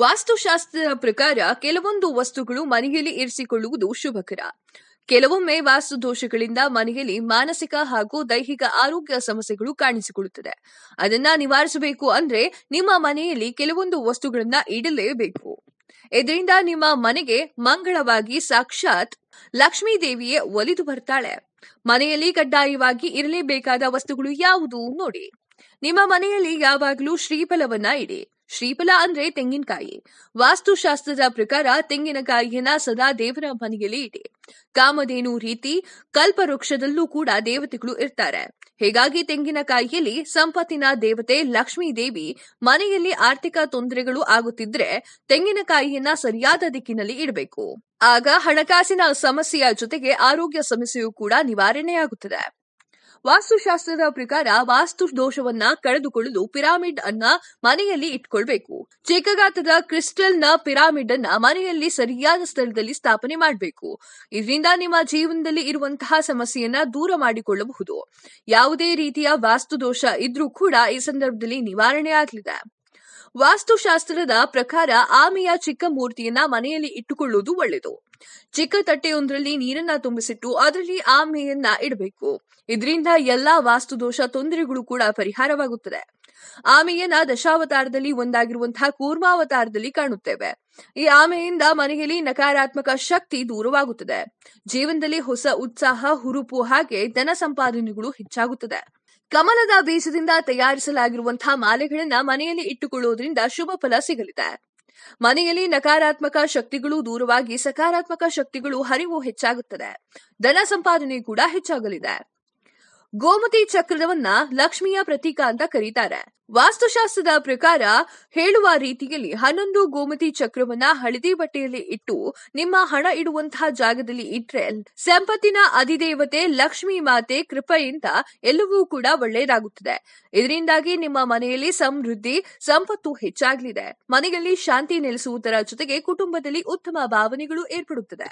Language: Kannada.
ವಾಸ್ತುಶಾಸ್ತ್ರದ ಪ್ರಕಾರ ಕೆಲವೊಂದು ವಸ್ತುಗಳು ಮನೆಯಲ್ಲಿ ಇರಿಸಿಕೊಳ್ಳುವುದು ಶುಭಕರ ಕೆಲವೊಮ್ಮೆ ವಾಸ್ತು ದೋಷಗಳಿಂದ ಮನೆಯಲ್ಲಿ ಮಾನಸಿಕ ಹಾಗೂ ದೈಹಿಕ ಆರೋಗ್ಯ ಸಮಸ್ಯೆಗಳು ಕಾಣಿಸಿಕೊಳ್ಳುತ್ತದೆ ಅದನ್ನ ನಿವಾರಿಸಬೇಕು ಅಂದ್ರೆ ನಿಮ್ಮ ಮನೆಯಲ್ಲಿ ಕೆಲವೊಂದು ವಸ್ತುಗಳನ್ನ ಇಡಲೇಬೇಕು ಇದರಿಂದ ನಿಮ್ಮ ಮನೆಗೆ ಮಂಗಳವಾಗಿ ಸಾಕ್ಷಾತ್ ಲಕ್ಷ್ಮೀ ದೇವಿಯೇ ಒಲಿದು ಬರ್ತಾಳೆ ಮನೆಯಲ್ಲಿ ಕಡ್ಡಾಯವಾಗಿ ಇರಲೇಬೇಕಾದ ವಸ್ತುಗಳು ಯಾವುದು ನೋಡಿ ನಿಮ್ಮ ಮನೆಯಲ್ಲಿ ಯಾವಾಗಲೂ ಶ್ರೀಫಲವನ್ನ ಇಡಿ ಶ್ರೀಫಲ ಅಂದ್ರೆ ತೆಂಗಿನಕಾಯಿ ವಾಸ್ತುಶಾಸ್ತ್ರದ ಪ್ರಕಾರ ತೆಂಗಿನಕಾಯಿಯನ್ನ ಸದಾ ದೇವರ ಮನೆಯಲ್ಲಿ ಇದೆ ಕಾಮಧೇನು ರೀತಿ ಕಲ್ಪವೃಕ್ಷದಲ್ಲೂ ಕೂಡ ದೇವತೆಗಳು ಇರ್ತಾರೆ ಹೀಗಾಗಿ ತೆಂಗಿನಕಾಯಿಯಲ್ಲಿ ಸಂಪತ್ತಿನ ದೇವತೆ ಲಕ್ಷ್ಮೀ ದೇವಿ ಮನೆಯಲ್ಲಿ ಆರ್ಥಿಕ ತೊಂದರೆಗಳು ಆಗುತ್ತಿದ್ರೆ ತೆಂಗಿನಕಾಯಿಯನ್ನ ಸರಿಯಾದ ದಿಕ್ಕಿನಲ್ಲಿ ಇಡಬೇಕು ಆಗ ಹಣಕಾಸಿನ ಸಮಸ್ಯೆಯ ಜೊತೆಗೆ ಆರೋಗ್ಯ ಸಮಸ್ಯೆಯೂ ಕೂಡ ನಿವಾರಣೆಯಾಗುತ್ತದೆ ವಾಸ್ತುಶಾಸ್ತ್ರದ ಪ್ರಕಾರ ವಾಸ್ತು ದೋಷವನ್ನ ಕಳೆದುಕೊಳ್ಳಲು ಪಿರಾಮಿಡ್ ಅನ್ನ ಮನೆಯಲ್ಲಿ ಇಟ್ಕೊಳ್ಬೇಕು ಚಿಕ್ಕಗಾತದ ಕ್ರಿಸ್ಟಲ್ ನ ಪಿರಾಮಿಡ್ ಅನ್ನ ಮನೆಯಲ್ಲಿ ಸರಿಯಾದ ಸ್ಥಳದಲ್ಲಿ ಸ್ಥಾಪನೆ ಮಾಡಬೇಕು ಇದರಿಂದ ನಿಮ್ಮ ಜೀವನದಲ್ಲಿ ಇರುವಂತಹ ಸಮಸ್ಯೆಯನ್ನ ದೂರ ಮಾಡಿಕೊಳ್ಳಬಹುದು ಯಾವುದೇ ರೀತಿಯ ವಾಸ್ತು ದೋಷ ಇದ್ರೂ ಕೂಡ ಈ ಸಂದರ್ಭದಲ್ಲಿ ನಿವಾರಣೆ ಆಗಲಿದೆ ವಾಸ್ತುಶಾಸ್ತ್ರದ ಪ್ರಕಾರ ಆಮೆಯ ಚಿಕ್ಕ ಮೂರ್ತಿಯನ್ನ ಮನೆಯಲ್ಲಿ ಇಟ್ಟುಕೊಳ್ಳುವುದು ಒಳ್ಳೆಯದು ಚಿಕ್ಕ ತಟ್ಟೆಯೊಂದರಲ್ಲಿ ನೀರನ್ನ ತುಂಬಿಸಿಟ್ಟು ಅದರಲ್ಲಿ ಆಮೆಯನ್ನ ಇಡಬೇಕು ಇದರಿಂದ ಎಲ್ಲಾ ವಾಸ್ತು ದೋಷ ತೊಂದರೆಗಳು ಕೂಡ ಪರಿಹಾರವಾಗುತ್ತದೆ ಆಮೆಯನ್ನ ದಶಾವತಾರದಲ್ಲಿ ಒಂದಾಗಿರುವಂತಹ ಕೂರ್ಮಾವತಾರದಲ್ಲಿ ಕಾಣುತ್ತೇವೆ ಈ ಆಮೆಯಿಂದ ಮನೆಯಲ್ಲಿ ನಕಾರಾತ್ಮಕ ಶಕ್ತಿ ದೂರವಾಗುತ್ತದೆ ಜೀವನದಲ್ಲಿ ಹೊಸ ಉತ್ಸಾಹ ಹುರುಪು ಹಾಗೆ ಧನ ಸಂಪಾದನೆಗಳು ಹೆಚ್ಚಾಗುತ್ತದೆ ಕಮಲದ ಬೀಜದಿಂದ ತಯಾರಿಸಲಾಗಿರುವಂತಹ ಮಾಲೆಗಳನ್ನ ಮನೆಯಲ್ಲಿ ಇಟ್ಟುಕೊಳ್ಳುವುದರಿಂದ ಶುಭ ಫಲ ಸಿಗಲಿದೆ ಮನೆಯಲ್ಲಿ ನಕಾರಾತ್ಮಕ ಶಕ್ತಿಗಳು ದೂರವಾಗಿ ಸಕಾರಾತ್ಮಕ ಶಕ್ತಿಗಳು ಹರಿವು ಹೆಚ್ಚಾಗುತ್ತದೆ ಧನ ಸಂಪಾದನೆ ಕೂಡ ಹೆಚ್ಚಾಗಲಿದೆ ಗೋಮತಿ ಚಕ್ರವನ್ನ ಲಕ್ಷ್ಮಿಯ ಪ್ರತೀಕ ಅಂತ ಕರೀತಾರೆ ವಾಸ್ತುಶಾಸ್ತ್ರದ ಪ್ರಕಾರ ಹೇಳುವ ರೀತಿಯಲ್ಲಿ ಹನ್ನೊಂದು ಗೋಮತಿ ಚಕ್ರವನ್ನ ಹಳದಿ ಬಟ್ಟೆಯಲ್ಲಿ ಇಟ್ಟು ನಿಮ್ಮ ಹಣ ಇಡುವಂತಹ ಜಾಗದಲ್ಲಿ ಇಟ್ರೆ ಸಂಪತ್ತಿನ ಅಧಿದೇವತೆ ಲಕ್ಷ್ಮಿ ಮಾತೆ ಕೃಪೆಯಿಂದ ಎಲ್ಲವೂ ಕೂಡ ಒಳ್ಳೆಯದಾಗುತ್ತದೆ ಇದರಿಂದಾಗಿ ನಿಮ್ಮ ಮನೆಯಲ್ಲಿ ಸಮೃದ್ಧಿ ಸಂಪತ್ತು ಹೆಚ್ಚಾಗಲಿದೆ ಮನೆಯಲ್ಲಿ ಶಾಂತಿ ನೆಲೆಸುವುದರ ಜೊತೆಗೆ ಕುಟುಂಬದಲ್ಲಿ ಉತ್ತಮ ಭಾವನೆಗಳು ಏರ್ಪಡುತ್ತದೆ